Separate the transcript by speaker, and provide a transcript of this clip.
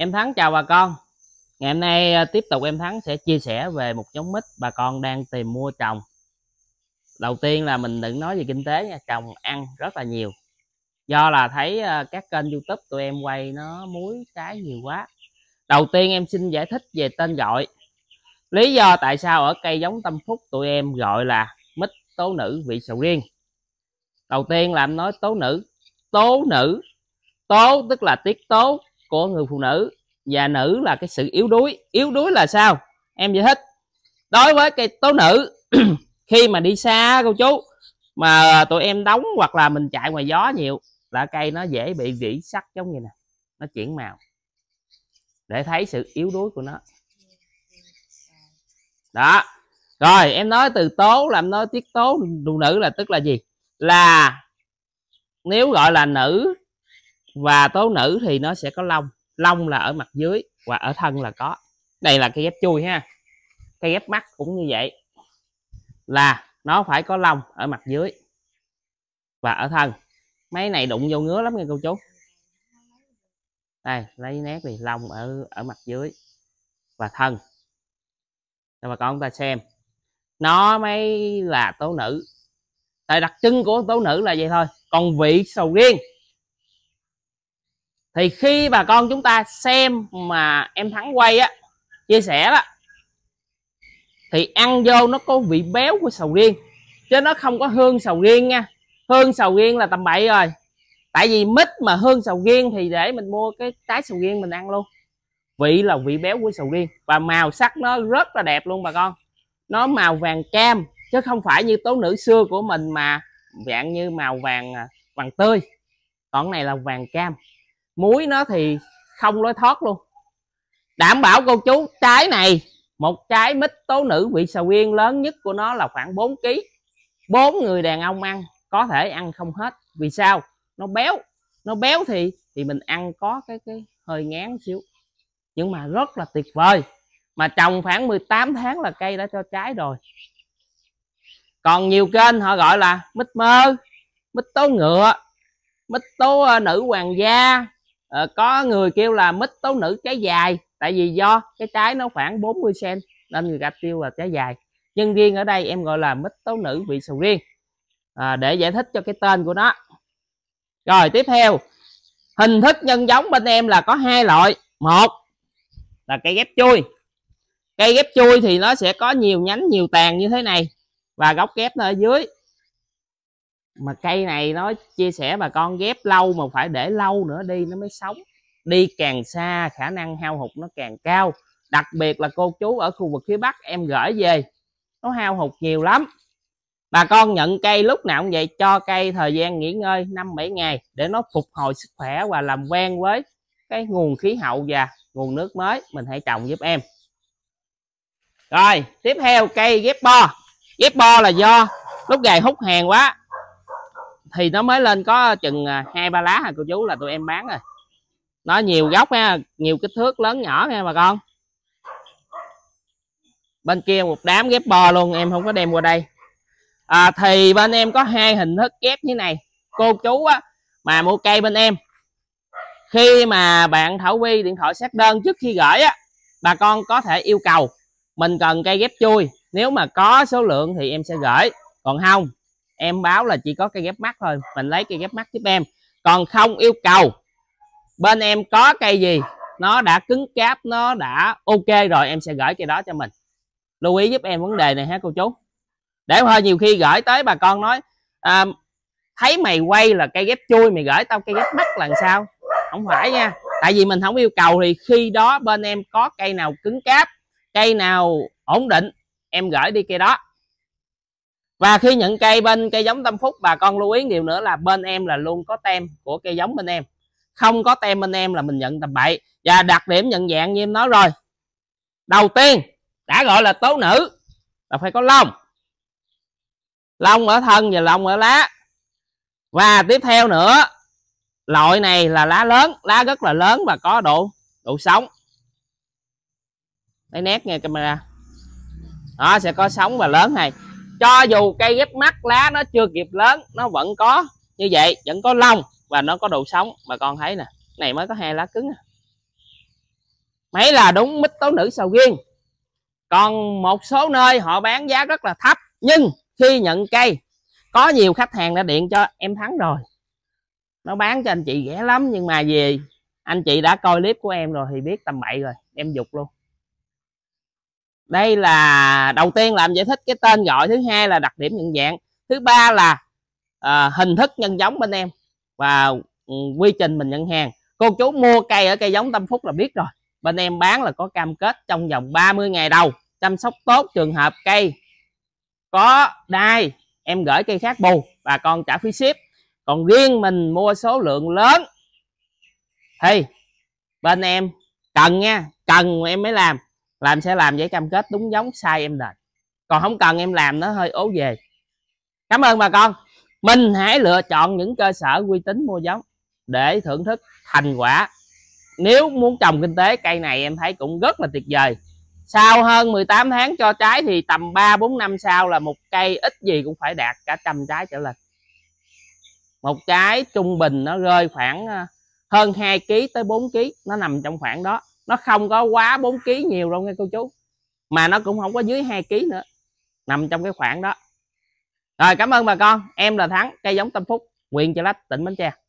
Speaker 1: Em Thắng chào bà con Ngày hôm nay à, tiếp tục em Thắng sẽ chia sẻ về một giống mít bà con đang tìm mua trồng Đầu tiên là mình đừng nói về kinh tế nha, trồng ăn rất là nhiều Do là thấy à, các kênh youtube tụi em quay nó muối trái nhiều quá Đầu tiên em xin giải thích về tên gọi Lý do tại sao ở cây giống tâm phúc tụi em gọi là mít tố nữ vị sầu riêng Đầu tiên là em nói tố nữ Tố nữ Tố tức là tiết tố của người phụ nữ và nữ là cái sự yếu đuối yếu đuối là sao em giải thích đối với cái tố nữ khi mà đi xa cô chú mà tụi em đóng hoặc là mình chạy ngoài gió nhiều là cây nó dễ bị rỉ sắt giống như nè nó chuyển màu để thấy sự yếu đuối của nó đó rồi em nói từ tố làm nói tiết tố phụ nữ là tức là gì là nếu gọi là nữ và tố nữ thì nó sẽ có lông lông là ở mặt dưới và ở thân là có đây là cây ghép chui ha cây ghép mắt cũng như vậy là nó phải có lông ở mặt dưới và ở thân mấy này đụng vô ngứa lắm nha cô chú đây lấy nét thì lông ở ở mặt dưới và thân cho bà con ta xem nó mới là tố nữ tại đặc trưng của tố nữ là vậy thôi còn vị sầu riêng thì khi bà con chúng ta xem mà em thắng quay á chia sẻ đó thì ăn vô nó có vị béo của sầu riêng chứ nó không có hương sầu riêng nha hương sầu riêng là tầm bậy rồi tại vì mít mà hương sầu riêng thì để mình mua cái trái sầu riêng mình ăn luôn vị là vị béo của sầu riêng và màu sắc nó rất là đẹp luôn bà con nó màu vàng cam chứ không phải như tố nữ xưa của mình mà dạng như màu vàng à, vàng tươi còn này là vàng cam muối nó thì không lối thoát luôn đảm bảo cô chú trái này một trái mít tố nữ vị sầu riêng lớn nhất của nó là khoảng 4 kg bốn người đàn ông ăn có thể ăn không hết vì sao nó béo nó béo thì thì mình ăn có cái cái hơi ngán xíu nhưng mà rất là tuyệt vời mà trồng khoảng 18 tháng là cây đã cho trái rồi còn nhiều kênh họ gọi là mít mơ mít tố ngựa mít tố ờ, nữ hoàng gia Ờ, có người kêu là mít tố nữ trái dài tại vì do cái trái nó khoảng 40 cm nên người ta kêu là trái dài nhưng riêng ở đây em gọi là mít tố nữ vị sầu riêng à, để giải thích cho cái tên của nó rồi tiếp theo hình thức nhân giống bên em là có hai loại một là cây ghép chui cây ghép chui thì nó sẽ có nhiều nhánh nhiều tàn như thế này và gốc ghép nó ở dưới mà cây này nó chia sẻ bà con ghép lâu mà phải để lâu nữa đi nó mới sống đi càng xa khả năng hao hụt nó càng cao đặc biệt là cô chú ở khu vực phía bắc em gửi về nó hao hụt nhiều lắm bà con nhận cây lúc nào cũng vậy cho cây thời gian nghỉ ngơi năm bảy ngày để nó phục hồi sức khỏe và làm quen với cái nguồn khí hậu và nguồn nước mới mình hãy trồng giúp em rồi tiếp theo cây ghép bo ghép bo là do lúc gầy hút hàng quá thì nó mới lên có chừng à, hai ba lá hả cô chú là tụi em bán rồi nó nhiều gốc ha nhiều kích thước lớn nhỏ nha bà con bên kia một đám ghép bò luôn em không có đem qua đây à, thì bên em có hai hình thức ghép như này cô chú á, mà mua cây bên em khi mà bạn thảo quy điện thoại xác đơn trước khi gửi á bà con có thể yêu cầu mình cần cây ghép chui nếu mà có số lượng thì em sẽ gửi còn không em báo là chỉ có cây ghép mắt thôi mình lấy cây ghép mắt giúp em còn không yêu cầu bên em có cây gì nó đã cứng cáp nó đã ok rồi em sẽ gửi cây đó cho mình lưu ý giúp em vấn đề này ha cô chú để hơi nhiều khi gửi tới bà con nói à, thấy mày quay là cây ghép chui mày gửi tao cây ghép mắt là sao không phải nha tại vì mình không yêu cầu thì khi đó bên em có cây nào cứng cáp cây nào ổn định em gửi đi cây đó và khi nhận cây bên cây giống tâm phúc bà con lưu ý điều nữa là bên em là luôn có tem của cây giống bên em không có tem bên em là mình nhận tầm bậy và đặc điểm nhận dạng như em nói rồi đầu tiên đã gọi là tố nữ là phải có lông lông ở thân và lông ở lá và tiếp theo nữa loại này là lá lớn lá rất là lớn và có độ độ sống lấy nét nghe camera đó sẽ có sống và lớn này cho dù cây ghép mắt lá nó chưa kịp lớn nó vẫn có như vậy vẫn có lông và nó có độ sống bà con thấy nè này mới có hai lá cứng à. mấy là đúng mít tố nữ sầu riêng còn một số nơi họ bán giá rất là thấp nhưng khi nhận cây có nhiều khách hàng đã điện cho em thắng rồi nó bán cho anh chị rẻ lắm nhưng mà về anh chị đã coi clip của em rồi thì biết tầm bậy rồi em dục luôn đây là đầu tiên làm giải thích cái tên gọi thứ hai là đặc điểm nhận dạng thứ ba là à, hình thức nhân giống bên em và ừ, quy trình mình nhận hàng cô chú mua cây ở cây giống tâm phúc là biết rồi bên em bán là có cam kết trong vòng 30 ngày đầu chăm sóc tốt trường hợp cây có đai em gửi cây khác bù bà con trả phí ship còn riêng mình mua số lượng lớn thì bên em cần nha cần em mới làm là em sẽ làm giấy cam kết đúng giống sai em đền còn không cần em làm nó hơi ố về cảm ơn bà con mình hãy lựa chọn những cơ sở uy tín mua giống để thưởng thức thành quả nếu muốn trồng kinh tế cây này em thấy cũng rất là tuyệt vời sau hơn 18 tháng cho trái thì tầm 3 4 năm sau là một cây ít gì cũng phải đạt cả trăm trái trở lên một trái trung bình nó rơi khoảng ờ, hơn 2 kg tới 4 kg nó nằm trong khoảng đó nó không có quá 4 kg nhiều đâu nghe cô chú mà nó cũng không có dưới 2 kg nữa nằm trong cái khoảng đó rồi cảm ơn bà con em là thắng cây giống tâm phúc quyền cho lách tỉnh bến tre